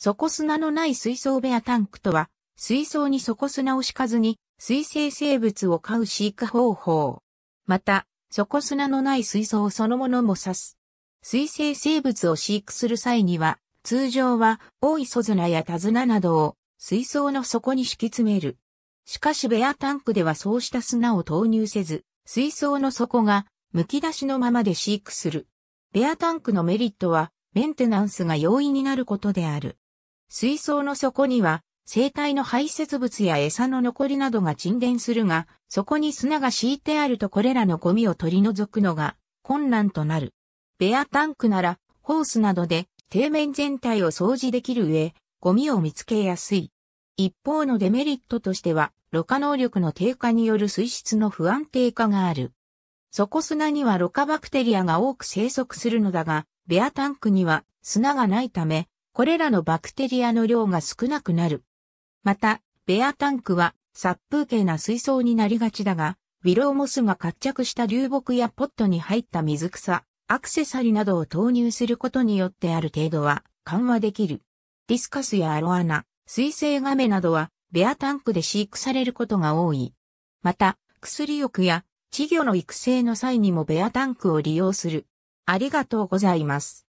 底砂のない水槽ベアタンクとは、水槽に底砂を敷かずに、水生生物を飼う飼育方法。また、底砂のない水槽そのものも指す。水生生物を飼育する際には、通常は、大い砂や手砂などを、水槽の底に敷き詰める。しかしベアタンクではそうした砂を投入せず、水槽の底が、剥き出しのままで飼育する。ベアタンクのメリットは、メンテナンスが容易になることである。水槽の底には、生体の排泄物や餌の残りなどが沈殿するが、そこに砂が敷いてあるとこれらのゴミを取り除くのが困難となる。ベアタンクなら、ホースなどで底面全体を掃除できる上、ゴミを見つけやすい。一方のデメリットとしては、ろ過能力の低下による水質の不安定化がある。底砂にはろ過バクテリアが多く生息するのだが、ベアタンクには砂がないため、これらのバクテリアの量が少なくなる。また、ベアタンクは殺風景な水槽になりがちだが、ウィローモスが活着した流木やポットに入った水草、アクセサリなどを投入することによってある程度は緩和できる。ディスカスやアロアナ、水性ガメなどはベアタンクで飼育されることが多い。また、薬浴や稚魚の育成の際にもベアタンクを利用する。ありがとうございます。